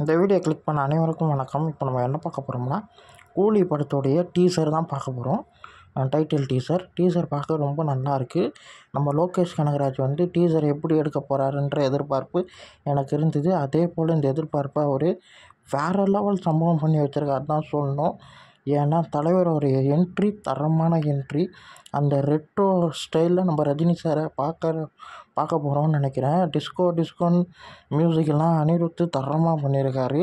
இந்த video click பண்ண அனைவருக்கும் வணக்கம் இப்போ நம்ம என்ன பார்க்க போகிறோம்னா கூலி படத்துடைய டீசர் தான் பார்க்க போகிறோம் டைட்டில் டீசர் டீசர் பார்க்க ரொம்ப நல்லா இருக்குது நம்ம லோகேஷ் கனகராஜ் வந்து டீசர் எப்படி எடுக்க போகிறாருன்ற எதிர்பார்ப்பு எனக்கு இருந்தது அதே போல் இந்த எதிர்பார்ப்பை அவர் வேறு லெவல் சம்பவம் பண்ணி வச்சுருக்காரு தான் சொல்லணும் ஏன்னா தலைவர் ஒரு என்ட்ரி தரமான என்ட்ரி அந்த ரெட்ரோ ஸ்டைலில் நம்ம ரஜினி சாரை பார்க்க பார்க்க போகிறோம்னு நினைக்கிறேன் டிஸ்கோ டிஸ்கோன்னு மியூசிக்கெல்லாம் அனிருத்து தரமாக பண்ணியிருக்காரு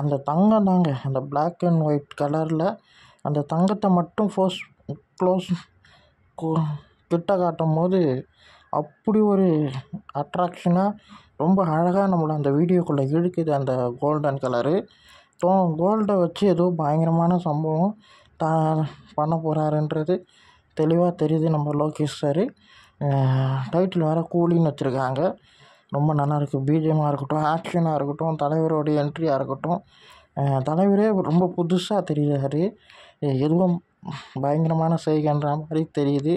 அந்த தங்கம் தாங்க அந்த பிளாக் அண்ட் ஒயிட் கலரில் அந்த தங்கத்தை மட்டும் ஃபோஸ் க்ளோஸ் கிட்ட காட்டும் போது அப்படி ஒரு அட்ராக்ஷனாக ரொம்ப அழகாக நம்மளை அந்த வீடியோக்குள்ளே இழுக்குது அந்த கோல்டன் கலரு அப்புறம் கோல்டை வச்சு ஏதோ பயங்கரமான சம்பவம் தா பண்ண போகிறாருன்றது தெளிவாக தெரியுது நம்ம லோகேஷ் சார் டைட்டில் வேறு கூலின்னு வச்சுருக்காங்க ரொம்ப நல்லாயிருக்கு பிஜிஎம்மாக இருக்கட்டும் ஆக்ஷனாக இருக்கட்டும் தலைவரோடைய என்ட்ரியாக இருக்கட்டும் தலைவரே ரொம்ப புதுசாக தெரியுறாரு எதுவும் பயங்கரமான செய்கின்ற மாதிரி தெரியுது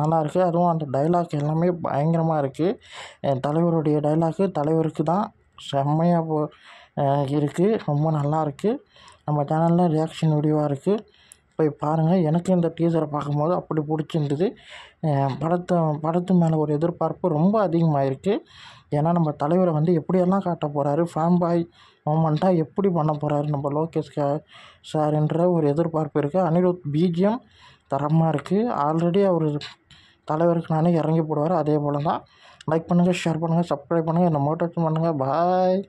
நல்லாயிருக்கு அதுவும் அந்த டைலாக் எல்லாமே பயங்கரமாக இருக்குது தலைவருடைய டைலாக்கு தலைவருக்கு தான் செம்மையாக போ இருக்குது ரொம்ப நல்லா இருக்குது நம்ம சேனலில் ரியாக்ஷன் வீடியோவாக இருக்குது போய் பாருங்கள் எனக்கு இந்த டீசரை பார்க்கும்போது அப்படி பிடிச்சிருந்தது படத்தை படத்து மேலே ஒரு எதிர்பார்ப்பு ரொம்ப அதிகமாக இருக்குது ஏன்னா நம்ம தலைவரை வந்து எப்படியெல்லாம் காட்ட போகிறாரு ஃபேம் பாய் மூமெண்ட்டாக எப்படி பண்ண போகிறாரு நம்ம லோகேஷ் சார்ன்ற ஒரு எதிர்பார்ப்பு இருக்குது அனிருத் பிஜிஎம் தரமாக இருக்குது ஆல்ரெடி அவர் தலைவருக்கு நானே இறங்கி போடுவார் அதே போல் தான் லைக் பண்ணுங்கள் ஷேர் பண்ணுங்கள் சப்ஸ்கிரைப் பண்ணுங்கள் என்னை மோட்டிவேட் பண்ணுங்கள் பாய்